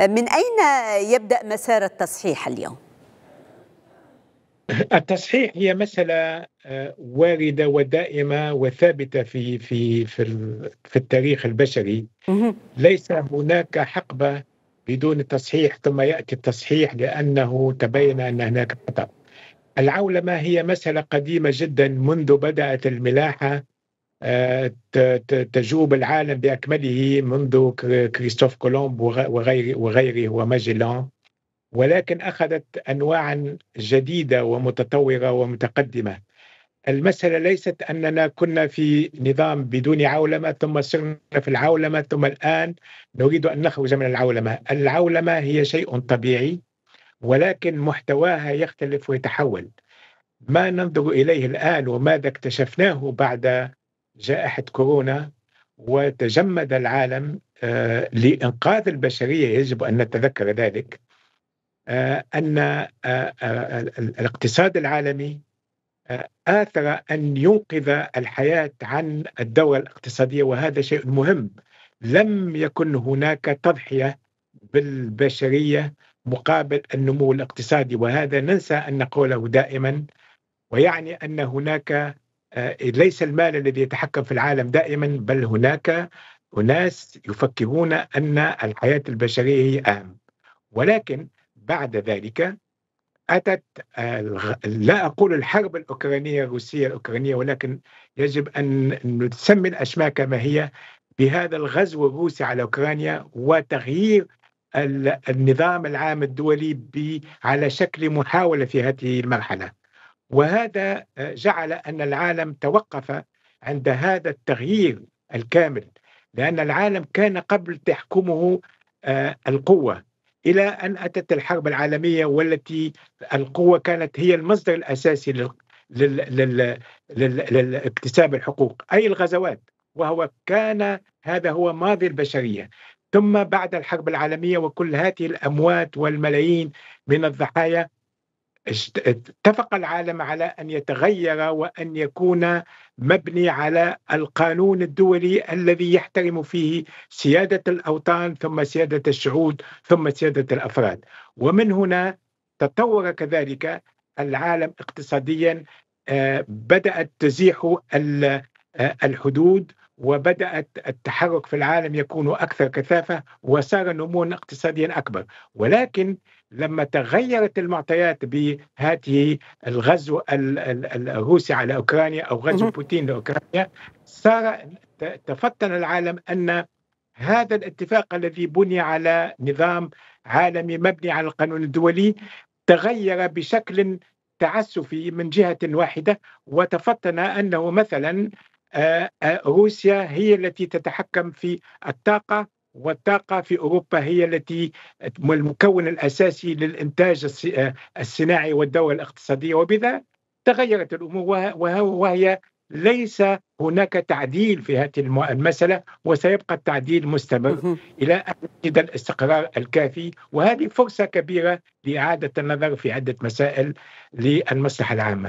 من أين يبدأ مسار التصحيح اليوم؟ التصحيح هي مسألة آه، واردة ودائمة وثابتة في في في في التاريخ البشري ليس هناك حقبة بدون التصحيح ثم يأتي التصحيح لأنه تبين أن هناك خطأ العولمة هي مسألة قديمة جدا منذ بدأت الملاحة آه، تجوب العالم باكمله منذ كريستوف كولومب وغيره وغيره وماجلان ولكن اخذت انواعا جديده ومتطوره ومتقدمه. المساله ليست اننا كنا في نظام بدون عولمه ثم صرنا في العولمه ثم الان نريد ان نخرج من العولمه، العولمه هي شيء طبيعي ولكن محتواها يختلف ويتحول. ما ننظر اليه الان وماذا اكتشفناه بعد جائحة كورونا وتجمد العالم آه، لإنقاذ البشرية يجب أن نتذكر ذلك آه، أن آه، الاقتصاد العالمي آثر أن ينقذ الحياة عن الدورة الاقتصادية وهذا شيء مهم لم يكن هناك تضحية بالبشرية مقابل النمو الاقتصادي وهذا ننسى أن نقوله دائما ويعني أن هناك آه، ليس المال الذي يتحكم في العالم دائما بل هناك أناس يفكرون أن الحياة البشرية هي أهم ولكن بعد ذلك أتت لا أقول الحرب الأوكرانية الروسية الأوكرانية ولكن يجب أن نسمي الأشماء كما هي بهذا الغزو الروسي على أوكرانيا وتغيير النظام العام الدولي على شكل محاولة في هذه المرحلة وهذا آه، جعل ان العالم توقف عند هذا التغيير الكامل لان العالم كان قبل تحكمه آه، القوه الى ان اتت الحرب العالميه والتي القوه كانت هي المصدر الاساسي لاكتساب الحقوق اي الغزوات وهو كان هذا هو ماضي البشريه ثم بعد الحرب العالميه وكل هذه الاموات والملايين من الضحايا اتفق العالم على ان يتغير وان يكون مبني على القانون الدولي الذي يحترم فيه سياده الاوطان ثم سياده الشعوب ثم سياده الافراد ومن هنا تطور كذلك العالم اقتصاديا آه، بدات تزيح آه، الحدود وبدات التحرك في العالم يكون اكثر كثافه وصار نموا اقتصاديا اكبر ولكن لما تغيرت المعطيات بهذه الغزو الروسي على اوكرانيا او غزو بوتين لاوكرانيا صار تفطن العالم ان هذا الاتفاق الذي بني على نظام عالمي مبني على القانون الدولي تغير بشكل تعسفي من جهه واحده وتفطن انه مثلا آه، آه، روسيا هي التي تتحكم في الطاقه والطاقة في أوروبا هي التي المكون الأساسي للإنتاج الصناعي والدولة الاقتصادية وبذا تغيرت الأمور وهي ليس هناك تعديل في هذه المسألة وسيبقى التعديل مستمر إلى أن نجد الاستقرار الكافي وهذه فرصة كبيرة لإعادة النظر في عدة مسائل للمصلحة العامة